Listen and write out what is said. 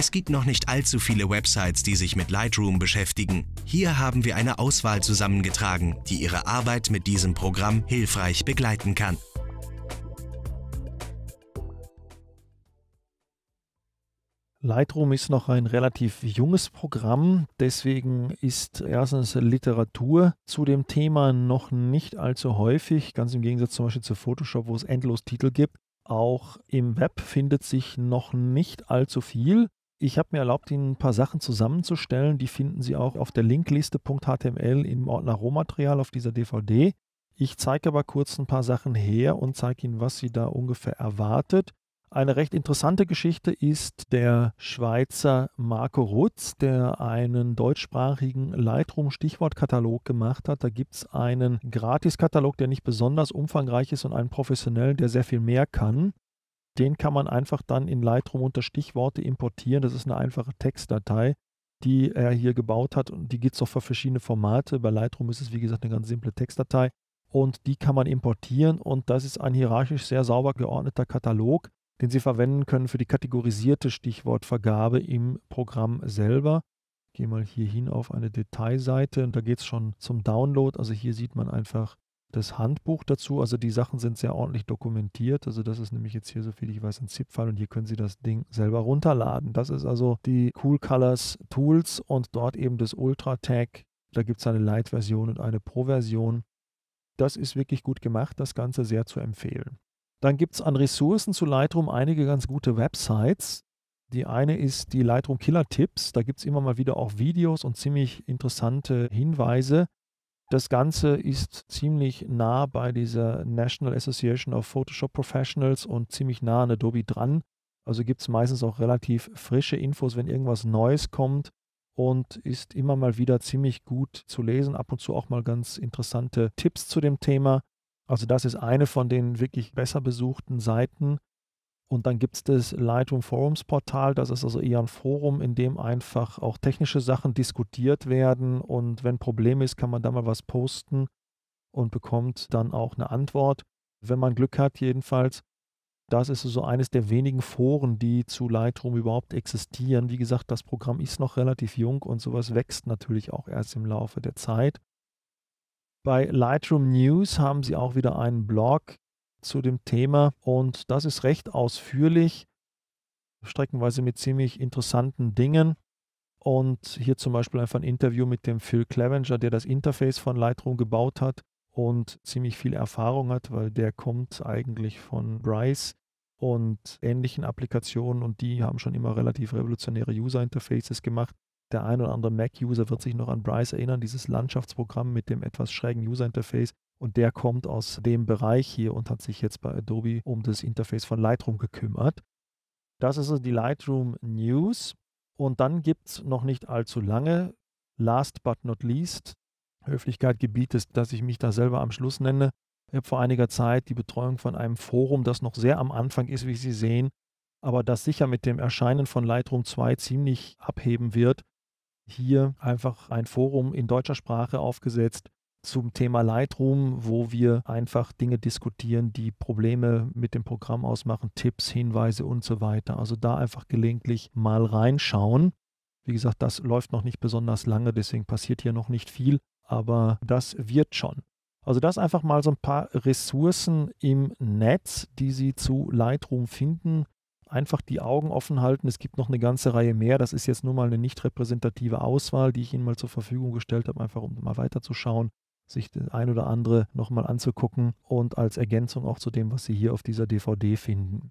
Es gibt noch nicht allzu viele Websites, die sich mit Lightroom beschäftigen. Hier haben wir eine Auswahl zusammengetragen, die Ihre Arbeit mit diesem Programm hilfreich begleiten kann. Lightroom ist noch ein relativ junges Programm, deswegen ist erstens Literatur zu dem Thema noch nicht allzu häufig, ganz im Gegensatz zum Beispiel zu Photoshop, wo es endlos Titel gibt. Auch im Web findet sich noch nicht allzu viel. Ich habe mir erlaubt, Ihnen ein paar Sachen zusammenzustellen. Die finden Sie auch auf der linkliste.html im Ordner Rohmaterial auf dieser DVD. Ich zeige aber kurz ein paar Sachen her und zeige Ihnen, was Sie da ungefähr erwartet. Eine recht interessante Geschichte ist der Schweizer Marco Rutz, der einen deutschsprachigen Lightroom-Stichwortkatalog gemacht hat. Da gibt es einen Gratiskatalog, der nicht besonders umfangreich ist und einen professionellen, der sehr viel mehr kann den kann man einfach dann in Lightroom unter Stichworte importieren. Das ist eine einfache Textdatei, die er hier gebaut hat und die gibt es auch für verschiedene Formate. Bei Lightroom ist es, wie gesagt, eine ganz simple Textdatei und die kann man importieren und das ist ein hierarchisch sehr sauber geordneter Katalog, den Sie verwenden können für die kategorisierte Stichwortvergabe im Programm selber. Ich gehe mal hier hin auf eine Detailseite und da geht es schon zum Download. Also hier sieht man einfach das Handbuch dazu. Also die Sachen sind sehr ordentlich dokumentiert. Also das ist nämlich jetzt hier, so viel ich weiß, ein ZIP-File und hier können Sie das Ding selber runterladen. Das ist also die Cool Colors Tools und dort eben das Ultra-Tag. Da gibt es eine Light-Version und eine Pro-Version. Das ist wirklich gut gemacht, das Ganze sehr zu empfehlen. Dann gibt es an Ressourcen zu Lightroom einige ganz gute Websites. Die eine ist die Lightroom Killer Tipps. Da gibt es immer mal wieder auch Videos und ziemlich interessante Hinweise. Das Ganze ist ziemlich nah bei dieser National Association of Photoshop Professionals und ziemlich nah an Adobe dran. Also gibt es meistens auch relativ frische Infos, wenn irgendwas Neues kommt und ist immer mal wieder ziemlich gut zu lesen. Ab und zu auch mal ganz interessante Tipps zu dem Thema. Also das ist eine von den wirklich besser besuchten Seiten. Und dann gibt es das Lightroom Forums Portal, das ist also eher ein Forum, in dem einfach auch technische Sachen diskutiert werden und wenn ein Problem ist, kann man da mal was posten und bekommt dann auch eine Antwort. Wenn man Glück hat, jedenfalls. Das ist so eines der wenigen Foren, die zu Lightroom überhaupt existieren. Wie gesagt, das Programm ist noch relativ jung und sowas wächst natürlich auch erst im Laufe der Zeit. Bei Lightroom News haben sie auch wieder einen Blog, zu dem Thema und das ist recht ausführlich, streckenweise mit ziemlich interessanten Dingen. Und hier zum Beispiel einfach ein Interview mit dem Phil Clavenger, der das Interface von Lightroom gebaut hat und ziemlich viel Erfahrung hat, weil der kommt eigentlich von Bryce und ähnlichen Applikationen und die haben schon immer relativ revolutionäre User-Interfaces gemacht. Der ein oder andere Mac-User wird sich noch an Bryce erinnern, dieses Landschaftsprogramm mit dem etwas schrägen User-Interface, und der kommt aus dem Bereich hier und hat sich jetzt bei Adobe um das Interface von Lightroom gekümmert. Das ist also die Lightroom News. Und dann gibt es noch nicht allzu lange, last but not least, Höflichkeit gebietet, dass ich mich da selber am Schluss nenne. Ich habe vor einiger Zeit die Betreuung von einem Forum, das noch sehr am Anfang ist, wie Sie sehen, aber das sicher mit dem Erscheinen von Lightroom 2 ziemlich abheben wird. Hier einfach ein Forum in deutscher Sprache aufgesetzt, zum Thema Lightroom, wo wir einfach Dinge diskutieren, die Probleme mit dem Programm ausmachen, Tipps, Hinweise und so weiter. Also da einfach gelegentlich mal reinschauen. Wie gesagt, das läuft noch nicht besonders lange, deswegen passiert hier noch nicht viel, aber das wird schon. Also das einfach mal so ein paar Ressourcen im Netz, die Sie zu Lightroom finden. Einfach die Augen offen halten. Es gibt noch eine ganze Reihe mehr. Das ist jetzt nur mal eine nicht repräsentative Auswahl, die ich Ihnen mal zur Verfügung gestellt habe, einfach um mal weiterzuschauen sich das ein oder andere nochmal anzugucken und als Ergänzung auch zu dem, was Sie hier auf dieser DVD finden.